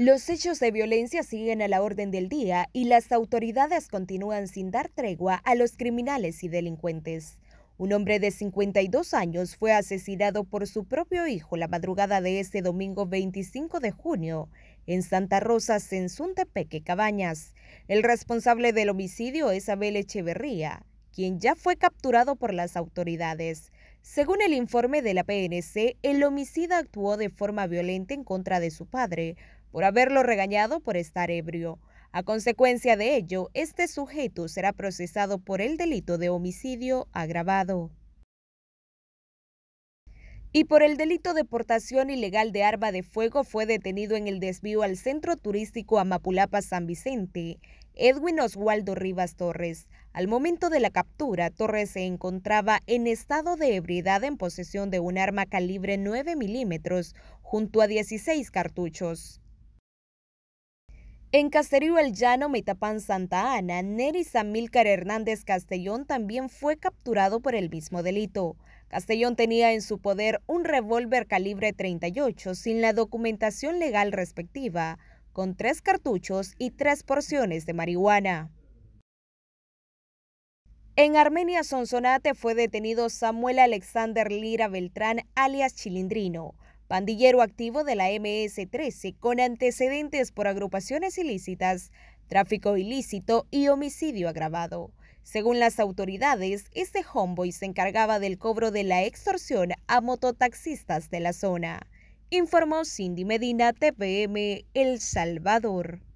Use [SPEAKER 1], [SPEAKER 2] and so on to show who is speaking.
[SPEAKER 1] Los hechos de violencia siguen a la orden del día y las autoridades continúan sin dar tregua a los criminales y delincuentes. Un hombre de 52 años fue asesinado por su propio hijo la madrugada de este domingo 25 de junio en Santa Rosa, Senzuntepeque, Cabañas. El responsable del homicidio es Abel Echeverría, quien ya fue capturado por las autoridades. Según el informe de la PNC, el homicida actuó de forma violenta en contra de su padre, por haberlo regañado por estar ebrio. A consecuencia de ello, este sujeto será procesado por el delito de homicidio agravado y por el delito de portación ilegal de arma de fuego fue detenido en el desvío al centro turístico Amapulapa San Vicente, Edwin Oswaldo Rivas Torres. Al momento de la captura, Torres se encontraba en estado de ebriedad en posesión de un arma calibre 9 milímetros junto a 16 cartuchos. En Caserío El Llano, Metapán, Santa Ana, Nery Samílcar Hernández Castellón también fue capturado por el mismo delito. Castellón tenía en su poder un revólver calibre 38 sin la documentación legal respectiva, con tres cartuchos y tres porciones de marihuana. En Armenia Sonsonate fue detenido Samuel Alexander Lira Beltrán, alias Chilindrino, pandillero activo de la MS-13 con antecedentes por agrupaciones ilícitas, tráfico ilícito y homicidio agravado. Según las autoridades, este homeboy se encargaba del cobro de la extorsión a mototaxistas de la zona. Informó Cindy Medina, TPM, El Salvador.